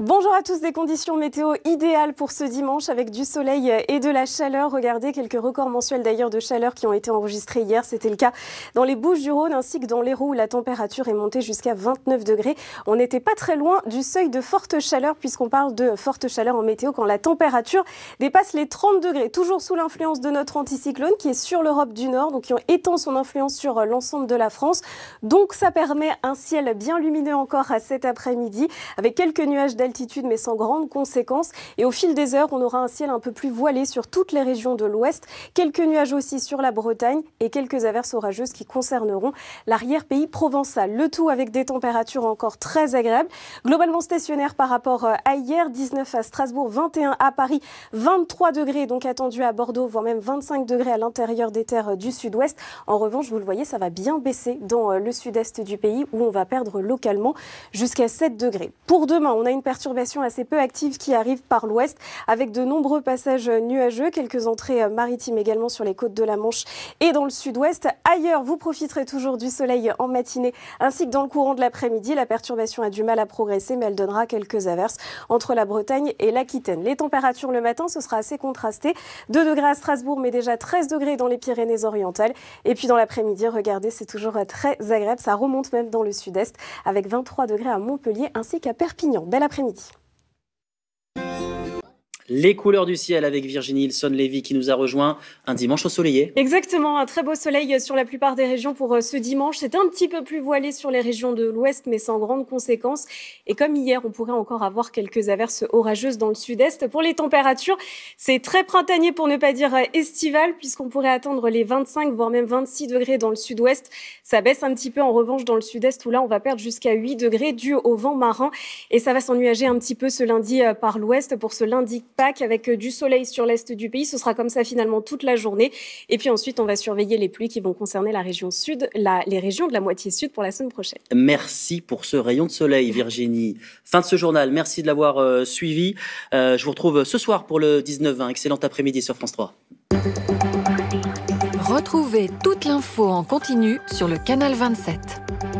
Bonjour à tous, des conditions météo idéales pour ce dimanche avec du soleil et de la chaleur. Regardez quelques records mensuels d'ailleurs de chaleur qui ont été enregistrés hier. C'était le cas dans les Bouches du Rhône ainsi que dans l'Hérault où la température est montée jusqu'à 29 degrés. On n'était pas très loin du seuil de forte chaleur puisqu'on parle de forte chaleur en météo quand la température dépasse les 30 degrés. Toujours sous l'influence de notre anticyclone qui est sur l'Europe du Nord, donc qui étend son influence sur l'ensemble de la France. Donc ça permet un ciel bien lumineux encore à cet après-midi avec quelques nuages d'air altitude mais sans grandes conséquences. Et au fil des heures, on aura un ciel un peu plus voilé sur toutes les régions de l'ouest. Quelques nuages aussi sur la Bretagne et quelques averses orageuses qui concerneront l'arrière-pays provençal. Le tout avec des températures encore très agréables. Globalement stationnaire par rapport euh, à hier, 19 à Strasbourg, 21 à Paris, 23 degrés donc attendu à Bordeaux, voire même 25 degrés à l'intérieur des terres euh, du sud-ouest. En revanche, vous le voyez, ça va bien baisser dans euh, le sud-est du pays où on va perdre localement jusqu'à 7 degrés. Pour demain, on a une période perturbation assez peu active qui arrive par l'ouest, avec de nombreux passages nuageux, quelques entrées euh, maritimes également sur les côtes de la Manche et dans le sud-ouest. Ailleurs, vous profiterez toujours du soleil en matinée ainsi que dans le courant de l'après-midi. La perturbation a du mal à progresser, mais elle donnera quelques averses entre la Bretagne et l'Aquitaine. Les températures le matin, ce sera assez contrasté. 2 degrés à Strasbourg, mais déjà 13 degrés dans les Pyrénées-Orientales. Et puis dans l'après-midi, regardez, c'est toujours euh, très agréable. Ça remonte même dans le sud-est avec 23 degrés à Montpellier ainsi qu'à Perpignan. Belle après Хранитесь. Les couleurs du ciel avec Virginie ilson lévy qui nous a rejoint un dimanche au soleil. Exactement, un très beau soleil sur la plupart des régions pour euh, ce dimanche. C'est un petit peu plus voilé sur les régions de l'ouest, mais sans grandes conséquences. Et comme hier, on pourrait encore avoir quelques averses orageuses dans le sud-est. Pour les températures, c'est très printanier pour ne pas dire euh, estival, puisqu'on pourrait attendre les 25, voire même 26 degrés dans le sud-ouest. Ça baisse un petit peu en revanche dans le sud-est, où là, on va perdre jusqu'à 8 degrés dû au vent marin. Et ça va s'ennuager un petit peu ce lundi euh, par l'ouest pour ce lundi Pâques avec euh, du soleil sur l'est du pays. Ce sera comme ça finalement toute la journée. Et puis ensuite, on va surveiller les pluies qui vont concerner la région sud, les régions de la moitié sud pour la semaine prochaine. Merci pour ce rayon de soleil, Virginie. Fin de ce journal. Merci de l'avoir euh, suivi. Euh, je vous retrouve ce soir pour le 19-20. Excellent après-midi sur France 3. Retrouvez toute l'info en continu sur le canal 27.